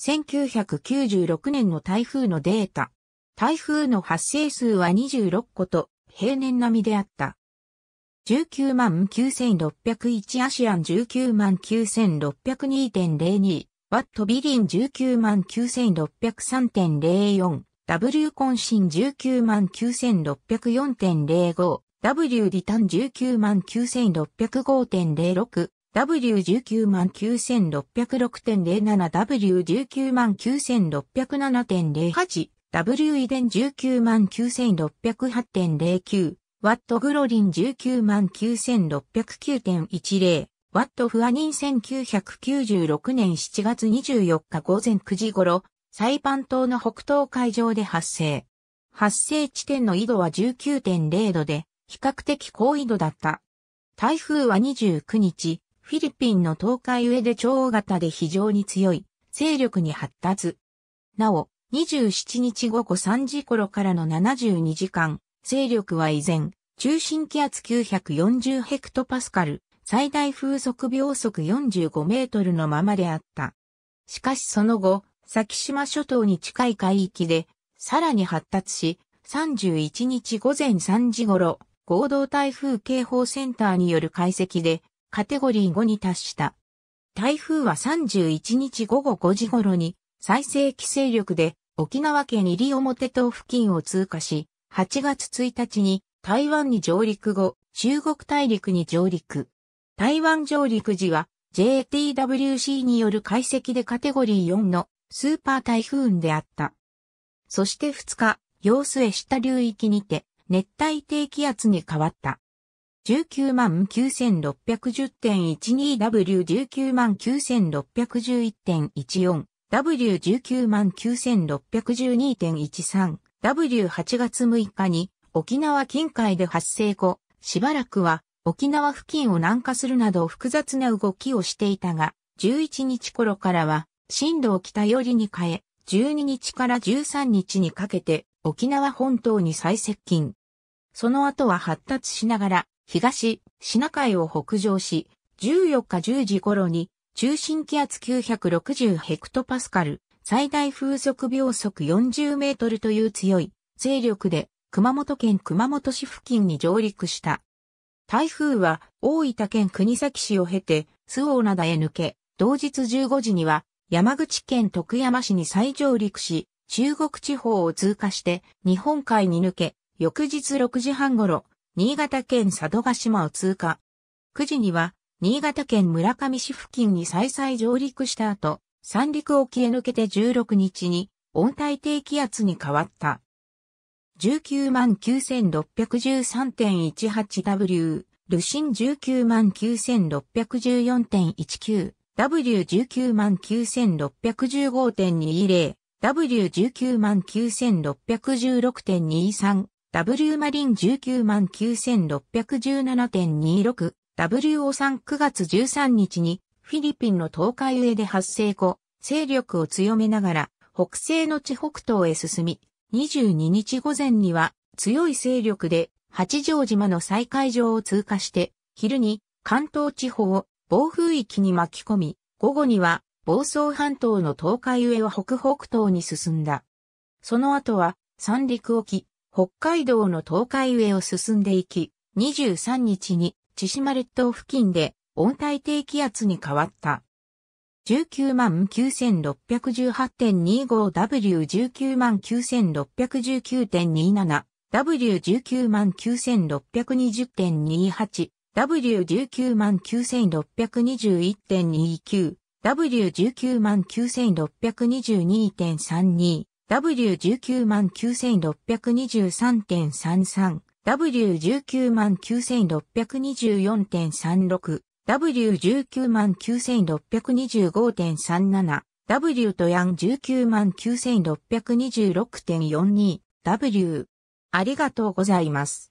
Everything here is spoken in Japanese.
1996年の台風のデータ。台風の発生数は26個と平年並みであった。19万9601アシアン19万9602.02ワットビリン19万 9603.04W コンシン19万 9604.05W リタン19万9605.06 W19606.07W19607.08 9 9 W 遺伝199,608.09、W グロリン199,609.10、W フアニン1996年7月24日午前9時頃、サイパン島の北東海上で発生。発生地点の緯度は19.0度で、比較的高緯度だった。台風は29日、フィリピンの東海上で超大型で非常に強い、勢力に発達。なお、27日午後3時頃からの72時間、勢力は依然、中心気圧940ヘクトパスカル、最大風速秒速45メートルのままであった。しかしその後、先島諸島に近い海域で、さらに発達し、31日午前3時頃、合同台風警報センターによる解析で、カテゴリー5に達した。台風は31日午後5時頃に再生規勢力で沖縄県西表島付近を通過し、8月1日に台湾に上陸後、中国大陸に上陸。台湾上陸時は JTWC による解析でカテゴリー4のスーパー台風であった。そして2日、様子へ下流域にて熱帯低気圧に変わった。199,610.12W19611.14 W19612.13 W8 月6日に沖縄近海で発生後、しばらくは沖縄付近を南下するなど複雑な動きをしていたが、11日頃からは震度を北寄りに変え、12日から13日にかけて沖縄本島に最接近。その後は発達しながら東、シナ海を北上し、14日10時頃に、中心気圧960ヘクトパスカル、最大風速秒速40メートルという強い勢力で、熊本県熊本市付近に上陸した。台風は大分県国東市を経て、周防灘へ抜け、同日15時には山口県徳山市に再上陸し、中国地方を通過して日本海に抜け、翌日6時半頃、新潟県佐渡島を通過。9時には、新潟県村上市付近に再々上陸した後、三陸沖へ抜けて16日に温帯低気圧に変わった。199,613.18W、ルシン199,614.19、W199,615.20、W199,616.23 W マリン19万9617.26、W o さん9月13日に、フィリピンの東海上で発生後、勢力を強めながら、北西の地北東へ進み、22日午前には、強い勢力で、八丈島の再海上を通過して、昼に、関東地方を暴風域に巻き込み、午後には、房総半島の東海上を北北東に進んだ。その後は、三陸沖、北海道の東海上を進んでいき、23日に千島列島付近で温帯低気圧に変わった。199,618.25W199,619.27 W199,620.28 W199,621.29 W199,622.32 W199,623.33、W199,624.36、W199,625.37、W とヤン1 9 9 6 2 6 4 2 W。ありがとうございます。